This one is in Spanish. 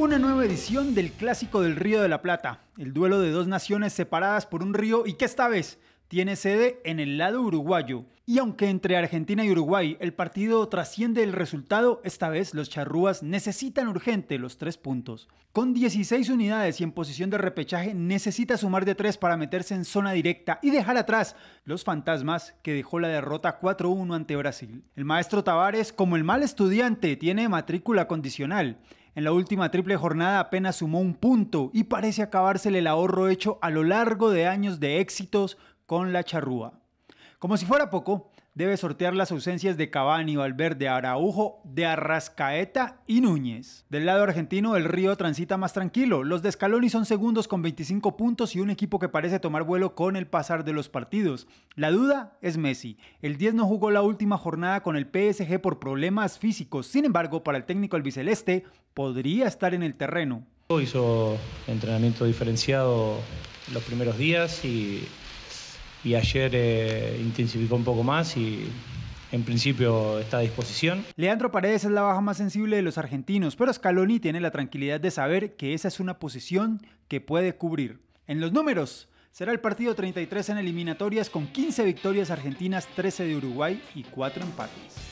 Una nueva edición del Clásico del Río de la Plata, el duelo de dos naciones separadas por un río y que esta vez tiene sede en el lado uruguayo. Y aunque entre Argentina y Uruguay el partido trasciende el resultado, esta vez los charrúas necesitan urgente los tres puntos. Con 16 unidades y en posición de repechaje necesita sumar de tres para meterse en zona directa y dejar atrás los fantasmas que dejó la derrota 4-1 ante Brasil. El maestro Tavares, como el mal estudiante, tiene matrícula condicional en la última triple jornada apenas sumó un punto y parece acabársele el ahorro hecho a lo largo de años de éxitos con la charrúa. Como si fuera poco, debe sortear las ausencias de Cavani, Valverde, Araujo, de Arrascaeta y Núñez. Del lado argentino, el Río transita más tranquilo. Los de Scaloni son segundos con 25 puntos y un equipo que parece tomar vuelo con el pasar de los partidos. La duda es Messi. El 10 no jugó la última jornada con el PSG por problemas físicos. Sin embargo, para el técnico albiceleste, podría estar en el terreno. Hizo entrenamiento diferenciado los primeros días y y ayer eh, intensificó un poco más y en principio está a disposición. Leandro Paredes es la baja más sensible de los argentinos, pero Scaloni tiene la tranquilidad de saber que esa es una posición que puede cubrir. En los números, será el partido 33 en eliminatorias con 15 victorias argentinas, 13 de Uruguay y 4 empates.